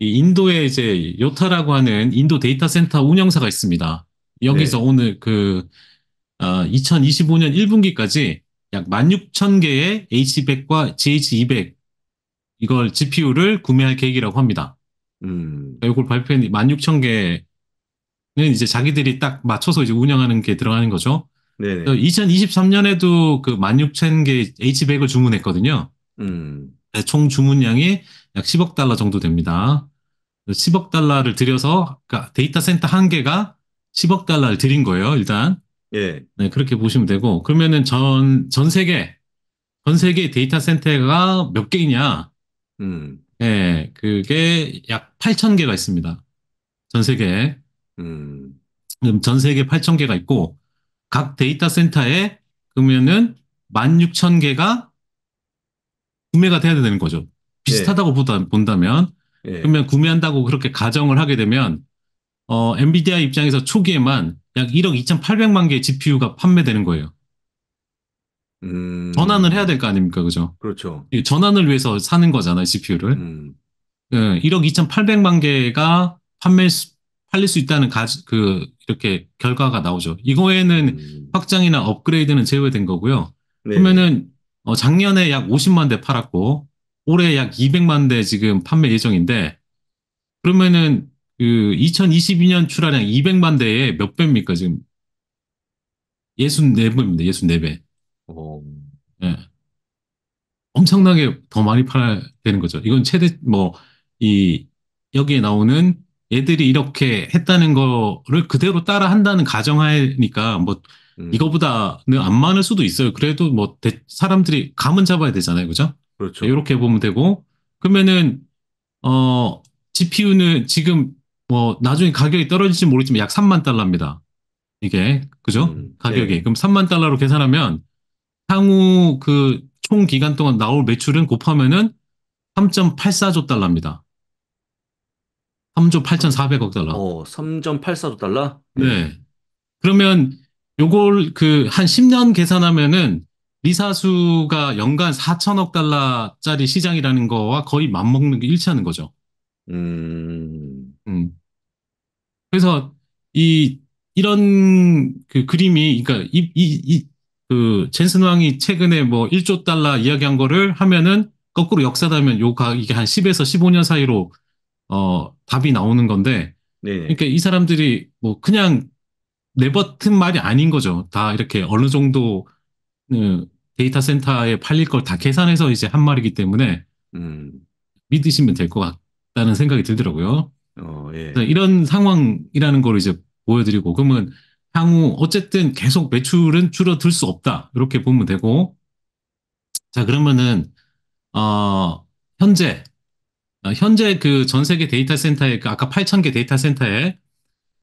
이 인도에 이제 요타라고 하는 인도 데이터 센터 운영사가 있습니다. 여기서 네. 오늘 그 어, 2025년 1분기까지 약 16,000개의 H100과 GH200 이걸 GPU를 구매할 계획이라고 합니다. 음. 이걸 발표한 16,000개는 이제 자기들이 딱 맞춰서 이제 운영하는 게 들어가는 거죠. 네네. 2023년에도 그 16,000개 H100을 주문했거든요. 음. 네, 총 주문량이 약 10억 달러 정도 됩니다. 10억 달러를 들여서 그러니까 데이터 센터 한 개가 10억 달러를 드린 거예요, 일단. 예. 네, 그렇게 보시면 되고 그러면은 전 전 세계 전 세계 데이터 센터가 몇 개이냐? 음. 예, 그게 약 8천 개가 있습니다. 전 세계. 음. 전 세계 8천 개가 있고 각 데이터 센터에 그러면은 16,000개가 구매가 돼야 되는 거죠. 비슷하다고 보다, 본다면 예. 예. 그러면 구매한다고 그렇게 가정을 하게 되면 어, 엔비디아 입장에서 초기에만 약 1억 2,800만 개의 GPU가 판매되는 거예요. 음... 전환을 해야 될 거 아닙니까, 그죠? 그렇죠. 예, 전환을 위해서 사는 거잖아요, GPU를. 음... 예, 1억 2,800만 개가 판매 수, 팔릴 수 있다는 가, 그 이렇게 결과가 나오죠. 이거에는 음... 확장이나 업그레이드는 제외된 거고요. 네. 그러면은 어, 작년에 약 50만 대 팔았고 올해 약 200만 대 지금 판매 예정인데 그러면은 그 2022년 출하량 200만 대에 몇 배입니까 지금? 64배입니다. 64배. 오. 어. 예. 엄청나게 더 많이 팔아야 되는 거죠. 이건 최대 뭐 이 여기에 나오는 애들이 이렇게 했다는 거를 그대로 따라 한다는 가정하니까 뭐 음. 이거보다는 안 많을 수도 있어요. 그래도 뭐 대, 사람들이 감은 잡아야 되잖아요, 그죠? 그렇죠. 이렇게 보면 되고 그러면은 어 GPU는 지금 뭐 나중에 가격이 떨어질지 모르지만 약 3만 달러입니다. 이게 그죠? 음, 가격이 네. 그럼 3만 달러로 계산하면 향후 그 총 기간 동안 나올 매출은 곱하면은 3.84조 달러입니다. 3조 8,400억 달러. 어, 3.84조 달러? 네. 네. 그러면 요걸 그한 10년 계산하면은 리사수가 연간 4천억 달러짜리 시장이라는 거와 거의 맞먹는 게 일치하는 거죠. 음. 음. 그래서 이 이런 그 그림이 그러니까 이 이 이그 젠슨 왕이 최근에 뭐 1조 달러 이야기한 거를 하면은 거꾸로 역사다면 요가 이게 한 10에서 15년 사이로 어 답이 나오는 건데 네. 그러니까 이 사람들이 뭐 그냥 내버튼 말이 아닌 거죠. 다 이렇게 어느 정도 어, 데이터 센터에 팔릴 걸 다 계산해서 이제 한 말이기 때문에 음. 믿으시면 될 것 같다는 생각이 들더라고요. 어, 예. 이런 상황이라는 걸 이제 보여드리고 그러면 향후 어쨌든 계속 매출은 줄어들 수 없다 이렇게 보면 되고 자 그러면은 어, 현재 어, 현재 그 전 세계 데이터 센터에 그 아까 8,000개 데이터 센터에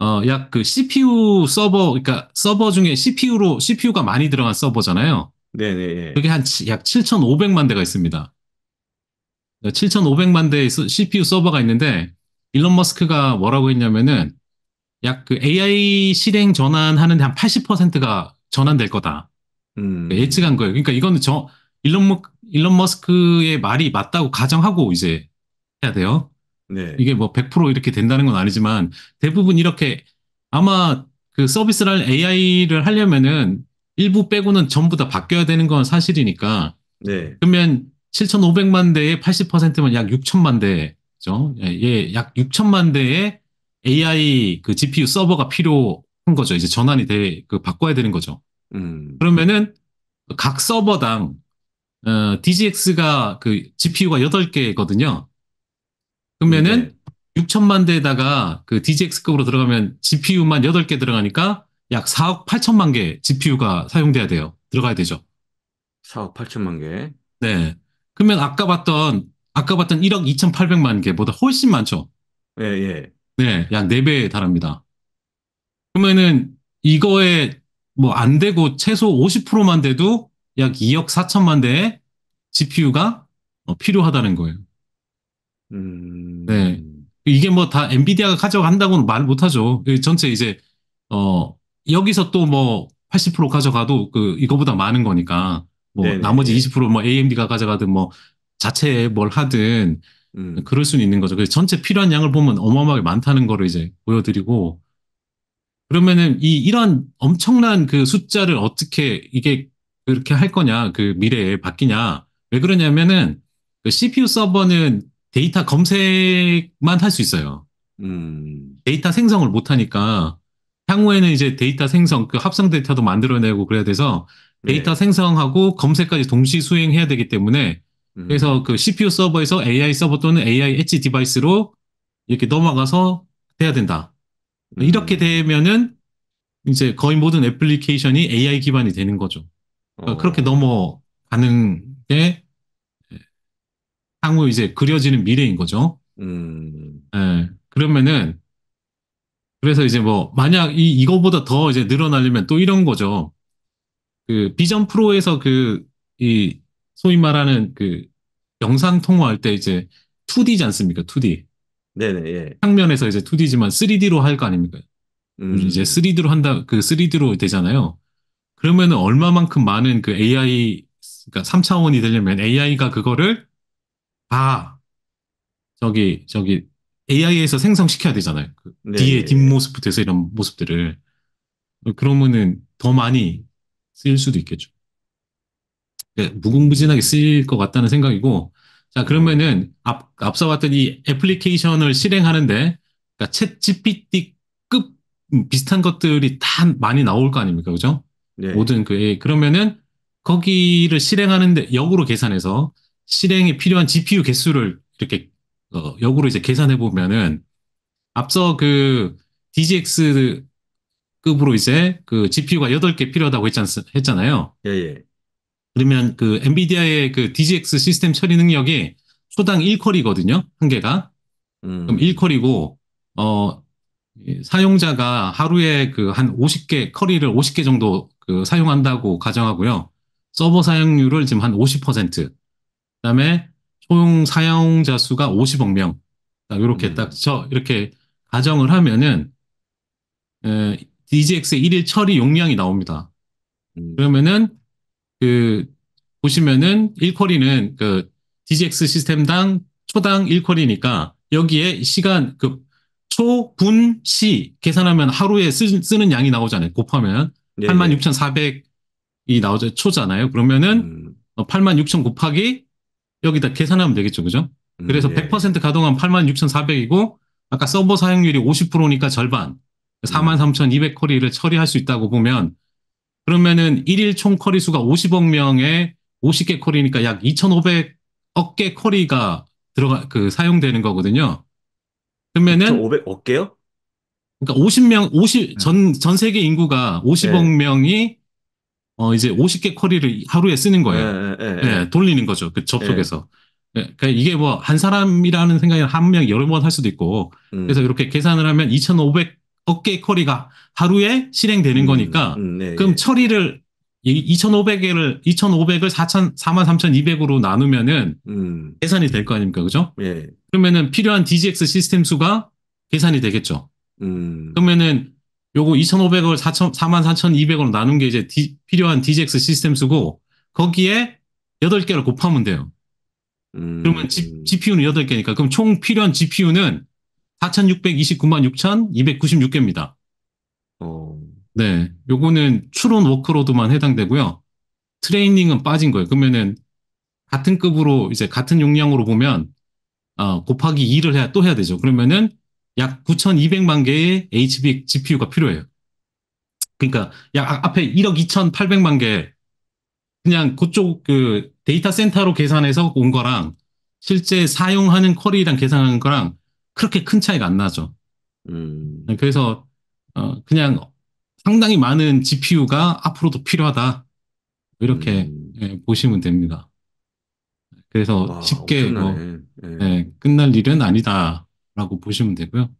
어, 약 그 CPU 서버, 그러니까 서버 중에 CPU로, CPU가 많이 들어간 서버잖아요. 네네. 그게 한 약 7,500만 대가 있습니다. 7,500만 대의 CPU 서버가 있는데, 일론 머스크가 뭐라고 했냐면은, 약 그 AI 실행 전환하는데 한 80%가 전환될 거다. 음. 예측한 거예요. 그러니까 이거는 저, 일론, 일론 머스크의 말이 맞다고 가정하고 이제 해야 돼요. 네. 이게 뭐 100% 이렇게 된다는 건 아니지만 대부분 이렇게 아마 그 서비스를 할 AI를 하려면은 일부 빼고는 전부 다 바뀌어야 되는 건 사실이니까. 네. 그러면 7,500만 대의 80%면 약 6천만 대죠. 예, 예 약 6천만 대의 AI 그 GPU 서버가 필요한 거죠. 이제 전환이 돼, 그 바꿔야 되는 거죠. 음. 그러면은 각 서버당 어, DGX가 그 GPU가 8개거든요. 그러면은 네. 6천만 대에다가 그 DGX급으로 들어가면 GPU만 8개 들어가니까 약 4억 8천만 개 GPU가 사용돼야 돼요. 들어가야 되죠. 4억 8천만 개. 네. 그러면 아까 봤던 아까 봤던 1억 2,800만 개보다 훨씬 많죠. 예, 예. 네, 약 4배에 달합니다. 그러면은 이거에 뭐 안 되고 최소 50%만 돼도 약 2억 4천만 대의 GPU가 어, 필요하다는 거예요. 음... 네. 이게 뭐 다 엔비디아가 가져간다고는 말 못하죠. 그 전체 이제, 어, 여기서 또 뭐 80% 가져가도 그, 이거보다 많은 거니까, 뭐, 나머지 20%뭐 AMD가 가져가든 뭐, 자체에 뭘 하든, 음. 그럴 수는 있는 거죠. 그래서 전체 필요한 양을 보면 어마어마하게 많다는 거를 이제 보여드리고, 그러면은 이, 이런 엄청난 그 숫자를 어떻게 이게 그렇게 할 거냐, 그 미래에 바뀌냐. 왜 그러냐면은, 그 CPU 서버는 데이터 검색만 할 수 있어요. 음. 데이터 생성을 못 하니까 향후에는 이제 데이터 생성, 그 합성 데이터도 만들어내고 그래야 돼서 데이터 네. 생성하고 검색까지 동시 수행해야 되기 때문에 음. 그래서 그 CPU 서버에서 AI 서버 또는 AI 엣지 디바이스로 이렇게 넘어가서 해야 된다. 음. 이렇게 되면은 이제 거의 모든 애플리케이션이 AI 기반이 되는 거죠. 그러니까 어. 그렇게 넘어가는 게 향후 이제 그려지는 미래인 거죠. 음. 예. 그러면은 그래서 이제 뭐 만약 이 이거보다 더 이제 늘어나려면 또 이런 거죠. 그 비전 프로에서 그 이 소위 말하는 그 영상 통화할 때 이제 2D지 않습니까? 2D. 네네. 예. 평면에서 이제 2D지만 3D로 할 거 아닙니까? 음. 이제 3D로 한다 그 3D로 되잖아요. 그러면은 얼마만큼 많은 그 AI 그러니까 3차원이 되려면 AI가 그거를 다 아, 저기 저기 AI에서 생성시켜야 되잖아요. 그 네, 뒤에 네, 네. 뒷모습부터 해서 이런 모습들을 그러면은 더 많이 쓰일 수도 있겠죠. 그러니까 무궁무진하게 쓰일 것 같다는 생각이고 자 그러면은 앞, 앞서 봤던 이 애플리케이션을 실행하는데 그러니까 챗 GPT급 비슷한 것들이 다 많이 나올 거 아닙니까, 그죠? 네. 모든 그 그러면은 거기를 실행하는데 역으로 계산해서 실행에 필요한 GPU 개수를 이렇게 어, 역으로 이제 계산해 보면은 앞서 그 DGX 급으로 이제 그 GPU가 8개 필요하다고 했잖, 했잖아요. 예, 예. 그러면 그 엔비디아의 그 DGX 시스템 처리 능력이 초당 1컬이거든요. 한 개가. 음. 그럼 1컬이고 어 사용자가 하루에 그 한 50개 커리를 50개 정도 그 사용한다고 가정하고요. 서버 사용률을 지금 한50% 그다음에 총 사용자 수가 50억 명. 이렇게 음. 딱저 이렇게 가정을 하면은 에, DGX의 일일 처리 용량이 나옵니다. 음. 그러면은 그 보시면은 1쿼리는 그 DGX 시스템당 초당 1쿼리니까 여기에 시간 그 초, 분, 시 계산하면 하루에 쓰, 는 양이 나오잖아요. 곱하면 네. 86,400이 나오죠. 초잖아요. 그러면은 음. 86,000 어, 곱하기 여기다 계산하면 되겠죠, 그죠? 음, 그래서 음, 예. 100% 가동한 86,400이고 아까 서버 사용률이 50%니까 절반 43,200커리를 처리할 수 있다고 보면 그러면은 일일총 커리 수가 50억 명에 50개 커리니까 약 2,500억 개 커리가 들어가 그 사용되는 거거든요. 그러면은 500억 개요? 그러니까 50명 50 전 전 세계 인구가 50억 네. 명이 어 이제 50개 쿼리를 하루에 쓰는 거예요. 예, 예, 예. 예. 예 돌리는 거죠. 그 접속에서. 예. 그러니까 이게 뭐 한 사람이라는 생각이 한 명 여러 번 할 수도 있고. 음. 그래서 이렇게 계산을 하면 2,500억 개의 쿼리가 하루에 실행되는 음, 거니까 음, 네, 그럼 처리를 2,500개를 2,500을 4천 43,200으로 나누면은 음. 계산이 될 거 아닙니까? 그죠? 그러면은 필요한 DGX 시스템 수가 계산이 되겠죠. 음. 그러면은 요거 2,500원, 4천, 44,200원으로 나눈 게 이제 디, 필요한 DGX 시스템 쓰고 거기에 8개를 곱하면 돼요. 음... 그러면 G, GPU는 8개니까 그럼 총 필요한 GPU는 4,629만 6,296개입니다. 어... 네, 요거는 추론 워크로드만 해당되고요. 트레이닝은 빠진 거예요. 그러면은 같은 급으로 이제 같은 용량으로 보면 어, 곱하기 2를 해야 또 해야 되죠. 그러면은 약 9,200만 개의 HB GPU가 필요해요. 그러니까 약 아, 앞에 1억 2,800만 개 그냥 그쪽 그 데이터 센터로 계산해서 온 거랑 실제 사용하는 쿼리랑 계산하는 거랑 그렇게 큰 차이가 안 나죠. 음. 네, 그래서 어 그냥 상당히 많은 GPU가 앞으로도 필요하다 이렇게 음. 예, 보시면 됩니다. 그래서 와, 쉽게 뭐, 예, 네, 끝날 일은 아니다. 라고 보시면 되고요.